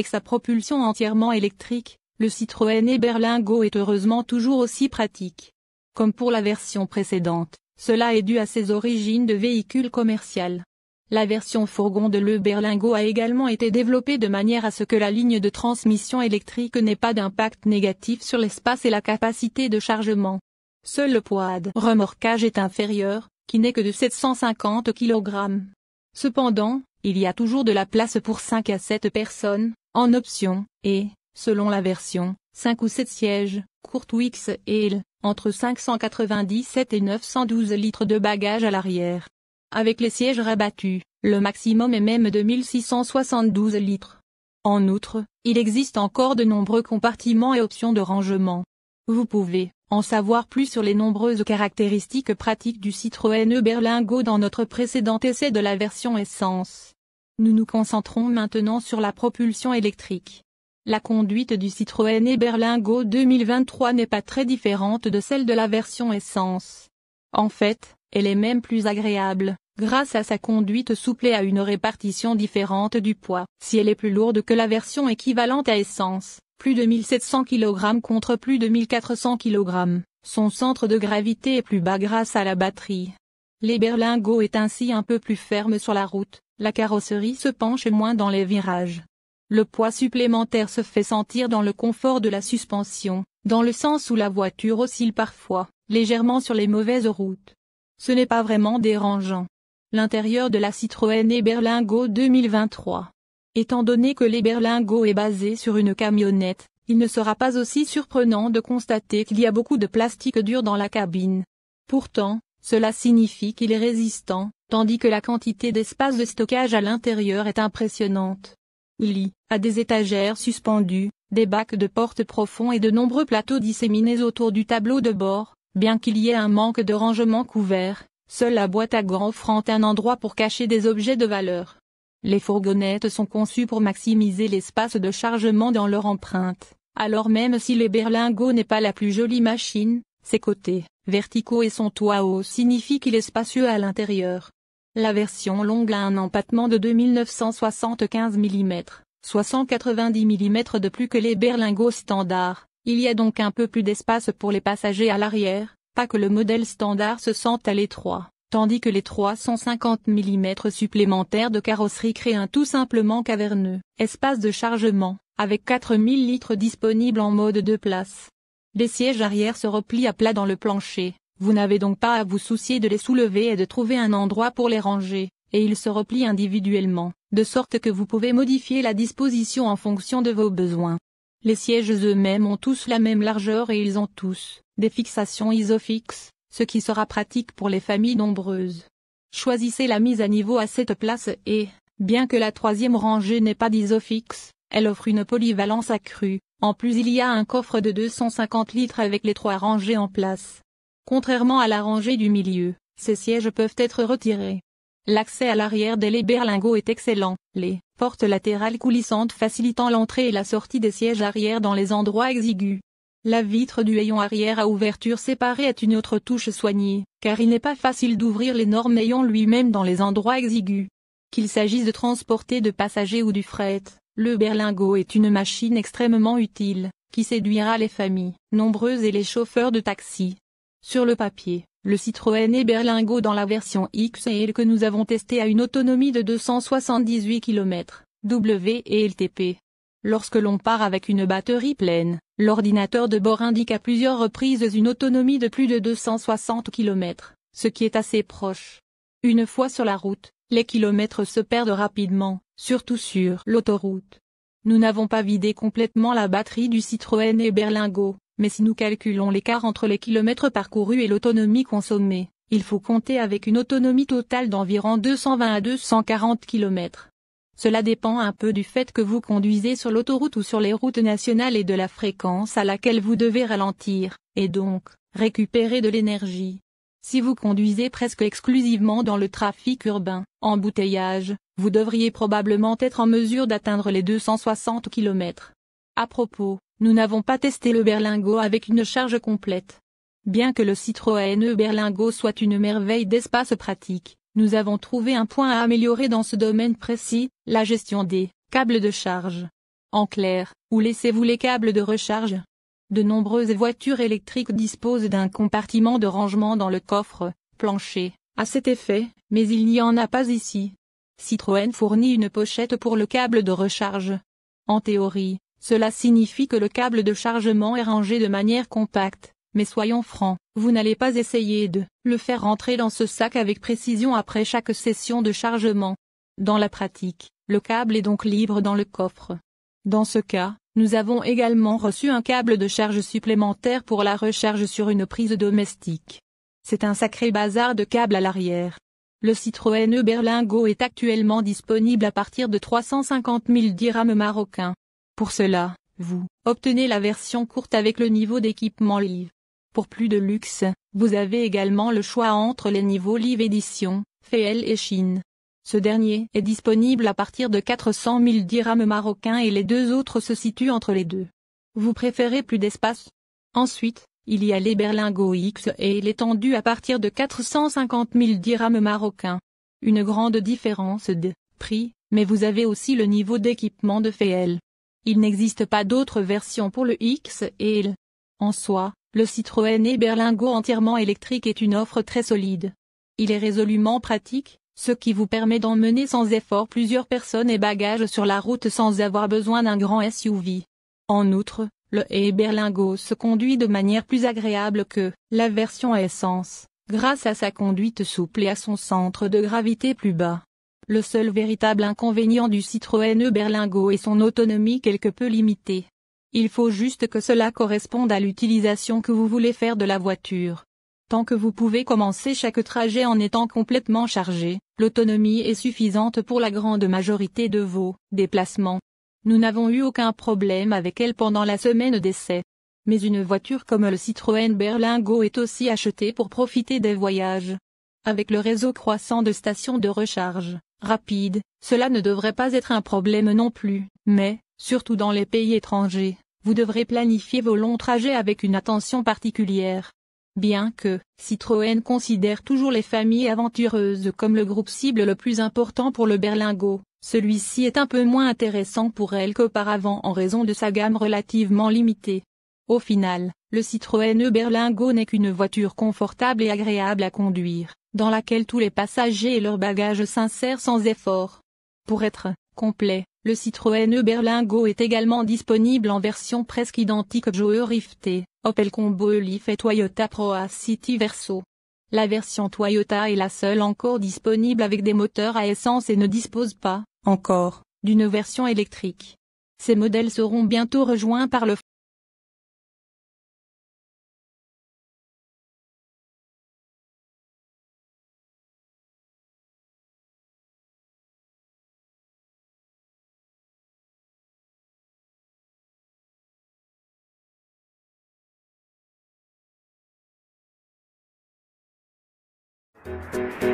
Avec sa propulsion entièrement électrique, le Citroën E-Berlingo est heureusement toujours aussi pratique. Comme pour la version précédente, cela est dû à ses origines de véhicule commercial. La version fourgon de l'E-Berlingo a également été développée de manière à ce que la ligne de transmission électrique n'ait pas d'impact négatif sur l'espace et la capacité de chargement. Seul le poids de remorquage est inférieur, qui n'est que de 750 kg. Cependant, il y a toujours de la place pour 5 à 7 personnes, en option, et, selon la version, 5 ou 7 sièges, Wix et le entre 597 et 912 litres de bagages à l'arrière. Avec les sièges rabattus, le maximum est même de 1672 litres. En outre, il existe encore de nombreux compartiments et options de rangement. Vous pouvez, en savoir plus sur les nombreuses caractéristiques pratiques du Citroën E-Berlingo dans notre précédent essai de la version essence. Nous nous concentrons maintenant sur la propulsion électrique. La conduite du Citroën E-Berlingo 2023 n'est pas très différente de celle de la version essence. En fait, elle est même plus agréable, grâce à sa conduite souple et à une répartition différente du poids, si elle est plus lourde que la version équivalente à essence plus de 1700 kg contre plus de 1400 kg. Son centre de gravité est plus bas grâce à la batterie. Les berlingots est ainsi un peu plus ferme sur la route, la carrosserie se penche moins dans les virages. Le poids supplémentaire se fait sentir dans le confort de la suspension, dans le sens où la voiture oscille parfois, légèrement sur les mauvaises routes. Ce n'est pas vraiment dérangeant. L'intérieur de la Citroën Berlingo 2023 Étant donné que les berlingots est basé sur une camionnette, il ne sera pas aussi surprenant de constater qu'il y a beaucoup de plastique dur dans la cabine. Pourtant, cela signifie qu'il est résistant, tandis que la quantité d'espace de stockage à l'intérieur est impressionnante. Il y a des étagères suspendues, des bacs de porte profonds et de nombreux plateaux disséminés autour du tableau de bord, bien qu'il y ait un manque de rangement couvert, seule la boîte à gants offrant un endroit pour cacher des objets de valeur. Les fourgonnettes sont conçues pour maximiser l'espace de chargement dans leur empreinte, alors même si les berlingots n'est pas la plus jolie machine, ses côtés, verticaux et son toit haut signifient qu'il est spacieux à l'intérieur. La version longue a un empattement de 2975 mm, soit 190 mm de plus que les berlingots standards. Il y a donc un peu plus d'espace pour les passagers à l'arrière, pas que le modèle standard se sente à l'étroit tandis que les 350 mm supplémentaires de carrosserie créent un tout simplement caverneux espace de chargement, avec 4000 litres disponibles en mode de places. Les sièges arrière se replient à plat dans le plancher, vous n'avez donc pas à vous soucier de les soulever et de trouver un endroit pour les ranger, et ils se replient individuellement, de sorte que vous pouvez modifier la disposition en fonction de vos besoins. Les sièges eux-mêmes ont tous la même largeur et ils ont tous des fixations isofixes, ce qui sera pratique pour les familles nombreuses. Choisissez la mise à niveau à cette place et, bien que la troisième rangée n'ait pas d'isofix, elle offre une polyvalence accrue, en plus il y a un coffre de 250 litres avec les trois rangées en place. Contrairement à la rangée du milieu, ces sièges peuvent être retirés. L'accès à l'arrière des les berlingots est excellent, les portes latérales coulissantes facilitant l'entrée et la sortie des sièges arrière dans les endroits exigus. La vitre du hayon arrière à ouverture séparée est une autre touche soignée, car il n'est pas facile d'ouvrir l'énorme hayon lui-même dans les endroits exigus. Qu'il s'agisse de transporter de passagers ou du fret, le Berlingo est une machine extrêmement utile, qui séduira les familles, nombreuses et les chauffeurs de taxi. Sur le papier, le Citroën et berlingot dans la version XL que nous avons testé a une autonomie de 278 km, W et LTP, Lorsque l'on part avec une batterie pleine, l'ordinateur de bord indique à plusieurs reprises une autonomie de plus de 260 km, ce qui est assez proche. Une fois sur la route, les kilomètres se perdent rapidement, surtout sur l'autoroute. Nous n'avons pas vidé complètement la batterie du Citroën et Berlingo, mais si nous calculons l'écart entre les kilomètres parcourus et l'autonomie consommée, il faut compter avec une autonomie totale d'environ 220 à 240 km. Cela dépend un peu du fait que vous conduisez sur l'autoroute ou sur les routes nationales et de la fréquence à laquelle vous devez ralentir, et donc, récupérer de l'énergie. Si vous conduisez presque exclusivement dans le trafic urbain, embouteillage, vous devriez probablement être en mesure d'atteindre les 260 km. À propos, nous n'avons pas testé le Berlingo avec une charge complète. Bien que le Citroën Berlingo berlingot soit une merveille d'espace pratique, nous avons trouvé un point à améliorer dans ce domaine précis, la gestion des câbles de charge. En clair, où laissez-vous les câbles de recharge De nombreuses voitures électriques disposent d'un compartiment de rangement dans le coffre, plancher, à cet effet, mais il n'y en a pas ici. Citroën fournit une pochette pour le câble de recharge. En théorie, cela signifie que le câble de chargement est rangé de manière compacte, mais soyons francs, vous n'allez pas essayer de le faire rentrer dans ce sac avec précision après chaque session de chargement. Dans la pratique, le câble est donc libre dans le coffre. Dans ce cas, nous avons également reçu un câble de charge supplémentaire pour la recharge sur une prise domestique. C'est un sacré bazar de câbles à l'arrière. Le Citroën E Berlingo est actuellement disponible à partir de 350 000 dirhams marocains. Pour cela, vous obtenez la version courte avec le niveau d'équipement livre. Pour plus de luxe, vous avez également le choix entre les niveaux Live Edition, FEL et Chine. Ce dernier est disponible à partir de 400 000 dirhams marocains et les deux autres se situent entre les deux. Vous préférez plus d'espace Ensuite, il y a les berlingots X et l'étendue à partir de 450 000 dirhams marocains. Une grande différence de prix, mais vous avez aussi le niveau d'équipement de FEL. Il n'existe pas d'autres versions pour le X et L. En soi, le Citroën e Berlingo entièrement électrique est une offre très solide. Il est résolument pratique, ce qui vous permet d'emmener sans effort plusieurs personnes et bagages sur la route sans avoir besoin d'un grand SUV. En outre, le e Berlingo se conduit de manière plus agréable que la version essence, grâce à sa conduite souple et à son centre de gravité plus bas. Le seul véritable inconvénient du Citroën e Berlingo est son autonomie quelque peu limitée. Il faut juste que cela corresponde à l'utilisation que vous voulez faire de la voiture. Tant que vous pouvez commencer chaque trajet en étant complètement chargé, l'autonomie est suffisante pour la grande majorité de vos déplacements. Nous n'avons eu aucun problème avec elle pendant la semaine d'essai. Mais une voiture comme le Citroën Berlingo est aussi achetée pour profiter des voyages. Avec le réseau croissant de stations de recharge rapide, cela ne devrait pas être un problème non plus, mais, Surtout dans les pays étrangers, vous devrez planifier vos longs trajets avec une attention particulière. Bien que Citroën considère toujours les familles aventureuses comme le groupe cible le plus important pour le Berlingo, celui-ci est un peu moins intéressant pour elle qu'auparavant en raison de sa gamme relativement limitée. Au final, le Citroën E Berlingo n'est qu'une voiture confortable et agréable à conduire, dans laquelle tous les passagers et leurs bagages s'insèrent sans effort. Pour être complet, le Citroën berlingo est également disponible en version presque identique au Rift Rifté, Opel Combo Elif et Toyota Proa City Verso. La version Toyota est la seule encore disponible avec des moteurs à essence et ne dispose pas, encore, d'une version électrique. Ces modèles seront bientôt rejoints par le Thank you.